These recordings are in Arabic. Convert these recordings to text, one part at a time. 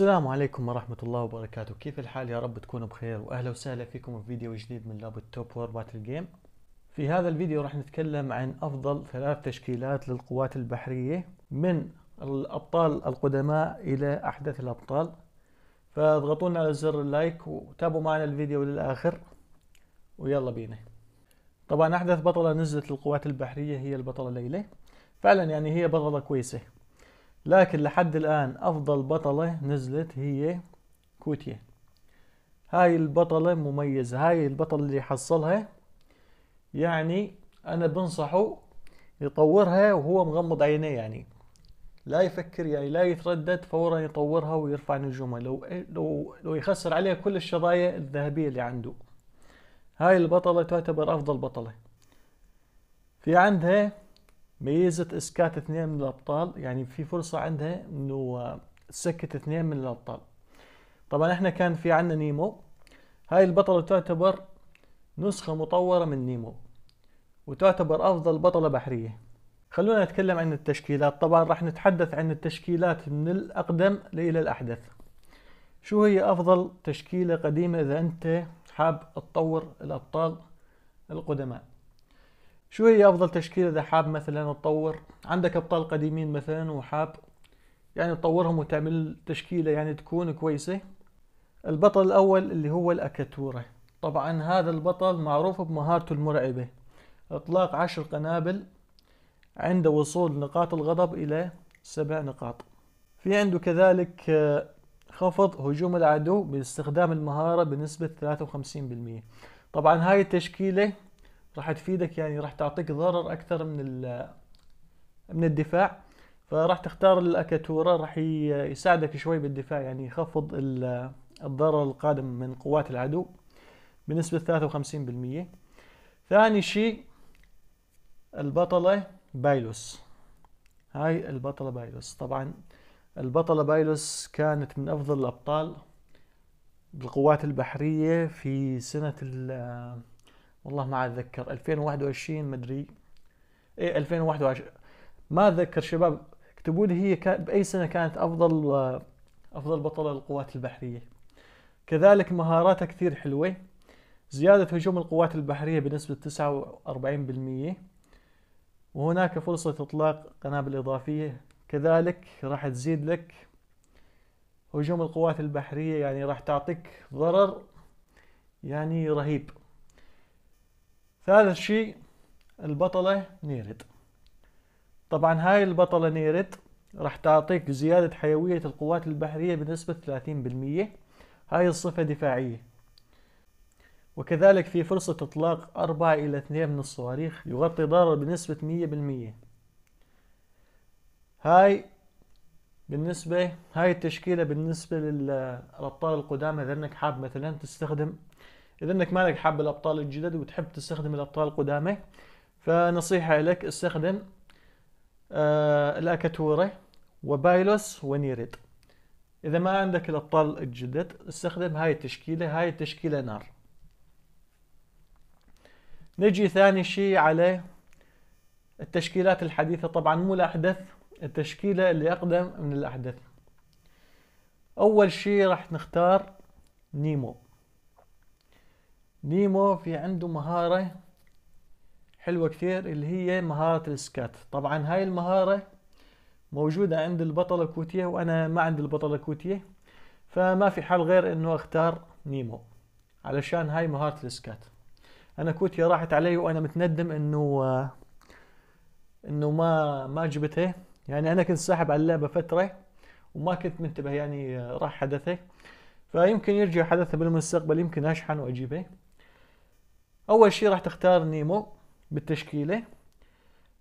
السلام عليكم ورحمة الله وبركاته كيف الحال يا رب تكونوا بخير وأهلا وسهلا فيكم في فيديو جديد من لابو التوب وور باتل جيم في هذا الفيديو راح نتكلم عن أفضل ثلاث تشكيلات للقوات البحرية من الأبطال القدماء إلى أحدث الأبطال فاضغطوا لنا على زر اللايك وتابعوا معنا الفيديو للآخر ويلا بينا طبعا أحدث بطلة نزلت للقوات البحرية هي البطلة ليلى فعلا يعني هي بطلة كويسة لكن لحد الآن أفضل بطلة نزلت هي كوتية هاي البطلة مميزة هاي البطلة اللي حصلها يعني أنا بنصحه يطورها وهو مغمض عينيه يعني لا يفكر يعني لا يتردد فورا يطورها ويرفع نجومه لو إيه، لو لو يخسر عليها كل الشظايا الذهبية اللي عنده هاي البطلة تعتبر أفضل بطلة في عندها ميزة اسكات اثنين من الابطال يعني في فرصة عندها انه تسكت اثنين من الابطال طبعا احنا كان في عندنا نيمو هاي البطلة تعتبر نسخة مطورة من نيمو وتعتبر افضل بطلة بحرية خلونا نتكلم عن التشكيلات طبعا راح نتحدث عن التشكيلات من الاقدم الى الاحدث شو هي افضل تشكيلة قديمة اذا انت حاب تطور الابطال القدماء شو هي افضل تشكيله اذا حاب مثلا تطور عندك ابطال قديمين مثلا وحاب يعني تطورهم وتعمل تشكيله يعني تكون كويسه البطل الاول اللي هو الاكاتوره طبعا هذا البطل معروف بمهارته المرعبه اطلاق عشر قنابل عند وصول نقاط الغضب الى سبع نقاط في عنده كذلك آه، خفض هجوم العدو باستخدام المهارة بنسبة 53% طبعا هاي التشكيلة راح تفيدك يعني راح تعطيك ضرر اكثر من من الدفاع فراح تختار الاكاتورا راح يساعدك شوي بالدفاع يعني يخفض الضرر القادم من قوات العدو بنسبة 53% ثاني شيء البطلة بايلوس هاي البطلة بايلوس طبعا البطلة بايلوس كانت من أفضل الأبطال بالقوات البحرية في سنة والله ما عاد اتذكر 2021 مدري ايه 2021 ما اتذكر شباب اكتبوا لي هي باي سنه كانت افضل آه، افضل بطله للقوات البحريه كذلك مهاراتها كثير حلوه زيادة هجوم القوات البحرية بنسبة 49% وهناك فرصة إطلاق قنابل إضافية كذلك راح تزيد لك هجوم القوات البحرية يعني راح تعطيك ضرر يعني رهيب ثالث شيء البطلة نيرد طبعا هاي البطلة نيرد راح تعطيك زيادة حيوية القوات البحرية بنسبة 30% هاي الصفة دفاعية وكذلك في فرصة إطلاق أربعة إلى اثنين من الصواريخ يغطي ضرر بنسبة مية بالمية هاي بالنسبة هاي التشكيلة بالنسبة للأبطال القدامى إذا إنك حاب مثلا تستخدم اذا انك مالك حاب الابطال الجدد وتحب تستخدم الابطال القدامى فنصيحه لك استخدم آه الاكاتوره وبايلوس ونيريد اذا ما عندك الابطال الجدد استخدم هاي التشكيله هاي التشكيله نار نجي ثاني شيء على التشكيلات الحديثه طبعا مو الاحدث التشكيله اللي اقدم من الاحدث اول شيء راح نختار نيمو نيمو في عنده مهارة حلوة كثير اللي هي مهارة السكات طبعا هاي المهارة موجودة عند البطلة كوتيه وأنا ما عندي البطلة كوتيه فما في حل غير إنه أختار نيمو علشان هاي مهارة السكات أنا كوتيه راحت علي وأنا متندم إنه إنه ما ما جبتها يعني أنا كنت ساحب على اللعبة فترة وما كنت منتبه يعني راح حدثه فيمكن يرجع حدثه بالمستقبل يمكن أشحن وأجيبه اول شيء راح تختار نيمو بالتشكيله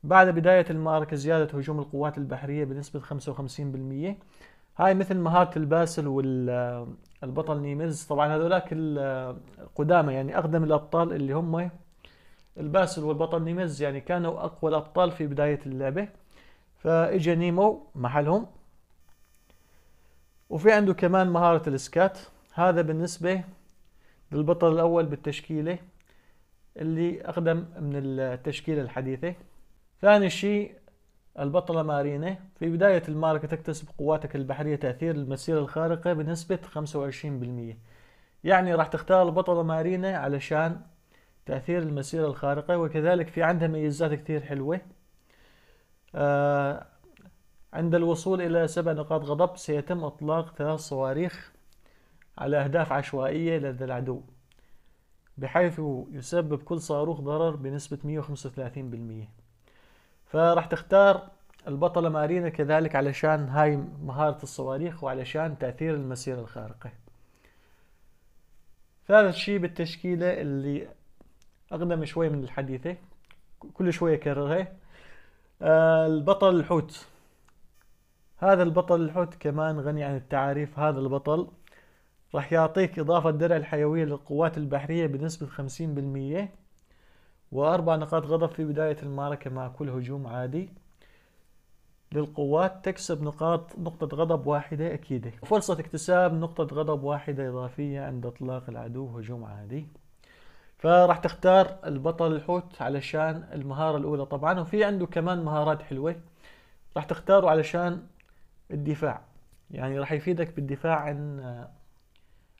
بعد بداية المعركة زيادة هجوم القوات البحرية بنسبة 55% هاي مثل مهارة الباسل والبطل آه، نيمز طبعا هذولاك القدامى آه، يعني أقدم الأبطال اللي هم الباسل والبطل نيمز يعني كانوا أقوى الأبطال في بداية اللعبة فإجا نيمو محلهم وفي عنده كمان مهارة السكات هذا بالنسبة للبطل الأول بالتشكيلة اللي أقدم من التشكيلة الحديثة ثاني شيء البطلة مارينا في بداية المعركة تكتسب قواتك البحرية تأثير المسيرة الخارقة بنسبة 25% يعني راح تختار البطلة مارينا علشان تأثير المسيرة الخارقة وكذلك في عندها ميزات كثير حلوة آه عند الوصول إلى سبع نقاط غضب سيتم إطلاق ثلاث صواريخ على أهداف عشوائية لدى العدو بحيث يسبب كل صاروخ ضرر بنسبة 135% فراح تختار البطلة مارينا كذلك علشان هاي مهارة الصواريخ وعلشان تأثير المسيرة الخارقة ثالث شيء بالتشكيلة اللي أقدم شوي من الحديثة كل شوية أكررها آه، البطل الحوت هذا البطل الحوت كمان غني عن التعريف هذا البطل راح يعطيك إضافة درع الحيوية للقوات البحرية بنسبة 50% وأربع نقاط غضب في بداية المعركة مع كل هجوم عادي للقوات تكسب نقاط نقطة غضب واحدة أكيدة فرصة اكتساب نقطة غضب واحدة إضافية عند إطلاق العدو هجوم عادي فراح تختار البطل الحوت علشان المهارة الأولى طبعا وفي عنده كمان مهارات حلوة راح تختاره علشان الدفاع يعني راح يفيدك بالدفاع عن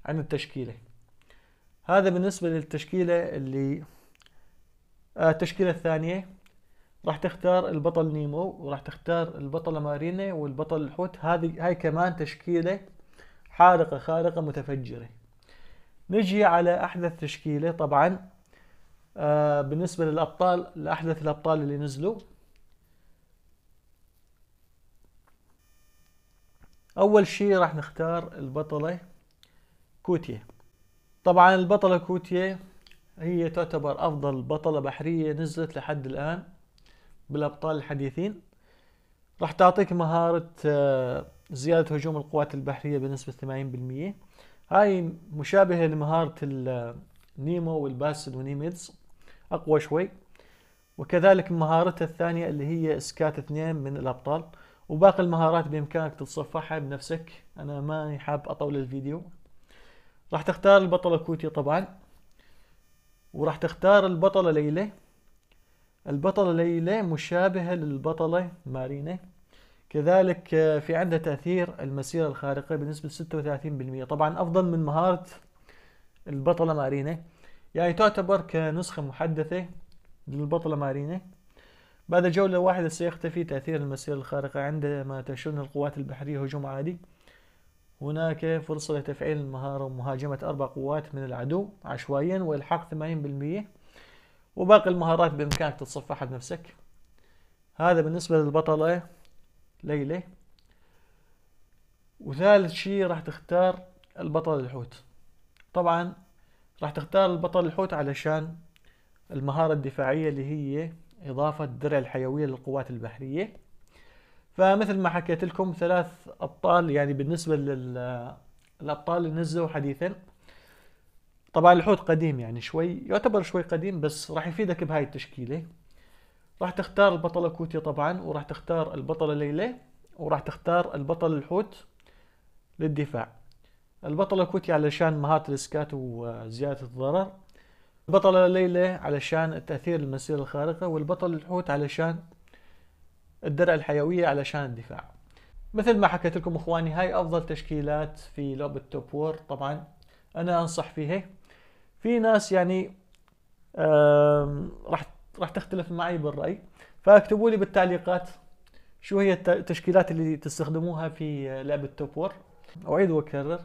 عن التشكيله هذا بالنسبه للتشكيله اللي آه، التشكيله الثانيه راح تختار البطل نيمو وراح تختار البطلة مارينا والبطل الحوت هذه هاي كمان تشكيلة حارقة خارقة متفجرة نجي على أحدث تشكيلة طبعا آه بالنسبة للأبطال لأحدث الأبطال اللي نزلوا أول شيء راح نختار البطلة كوتيه طبعا البطلة كوتيه هي تعتبر أفضل بطلة بحرية نزلت لحد الآن بالأبطال الحديثين راح تعطيك مهارة آه، زيادة هجوم القوات البحرية بنسبة 80% هاي مشابهة لمهارة النيمو آه، والباسل ونيميدز أقوى شوي وكذلك مهارتها الثانية اللي هي اسكات اثنين من الأبطال وباقي المهارات بإمكانك تتصفحها بنفسك أنا ماني حاب أطول الفيديو راح تختار البطلة كوتي طبعا وراح تختار البطلة ليلى البطلة ليلى مشابهة للبطلة مارينا كذلك آه، في عندها تأثير المسيرة الخارقة بنسبة 36% طبعا أفضل من مهارة البطلة مارينا يعني تعتبر كنسخة محدثة للبطلة مارينا بعد جولة واحدة سيختفي تأثير المسيرة الخارقة عندما تشن القوات البحرية هجوم عادي هناك فرصة لتفعيل المهارة ومهاجمة أربع قوات من العدو عشوائيا وإلحاق 80% وباقي المهارات بإمكانك تتصفحها بنفسك هذا بالنسبة للبطلة ليلى وثالث شيء راح تختار البطل الحوت طبعا راح تختار البطل الحوت علشان المهارة الدفاعية اللي هي إضافة درع الحيوية للقوات البحرية فمثل ما حكيت لكم ثلاث ابطال يعني بالنسبه للابطال اللي نزلوا حديثا طبعا الحوت قديم يعني شوي يعتبر شوي قديم بس راح يفيدك بهاي التشكيله راح تختار البطل كوتي طبعا وراح تختار البطلة ليلى وراح تختار البطل الحوت للدفاع البطل كوتي علشان مهارة الاسكات وزيادة الضرر البطلة ليلى علشان تاثير المسيرة الخارقة والبطل الحوت علشان الدرع الحيويه علشان الدفاع مثل ما حكيت لكم اخواني هاي افضل تشكيلات في لعبه توب وور طبعا انا انصح فيها في ناس يعني راح راح تختلف معي بالراي فاكتبوا لي بالتعليقات شو هي التشكيلات اللي تستخدموها في لعبه توب وور اعيد واكرر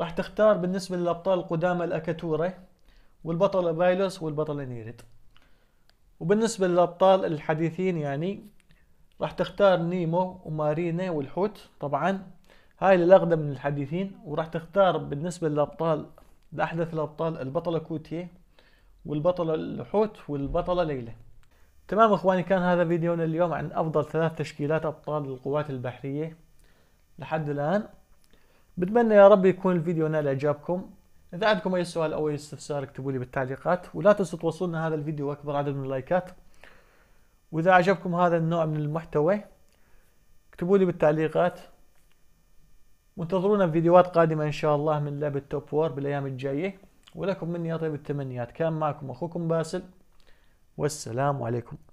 راح تختار بالنسبه للابطال القدامى الاكاتوره والبطل بايلوس والبطل نيرد وبالنسبه للابطال الحديثين يعني راح تختار نيمو ومارينا والحوت طبعا هاي للاغلب من الحديثين وراح تختار بالنسبه للابطال لاحدث الابطال البطله كوتيه والبطله الحوت والبطله ليلى تمام اخواني كان هذا فيديونا اليوم عن افضل ثلاث تشكيلات ابطال القوات البحريه لحد الان بتمنى يا رب يكون الفيديو نال اعجابكم اذا عندكم اي سؤال او اي استفسار اكتبوا لي بالتعليقات ولا تنسوا توصلنا هذا الفيديو اكبر عدد من اللايكات واذا عجبكم هذا النوع من المحتوى اكتبوا لي بالتعليقات وانتظرونا فيديوهات قادمه ان شاء الله من لعبه توب وور بالايام الجايه ولكم مني اطيب التمنيات كان معكم اخوكم باسل والسلام عليكم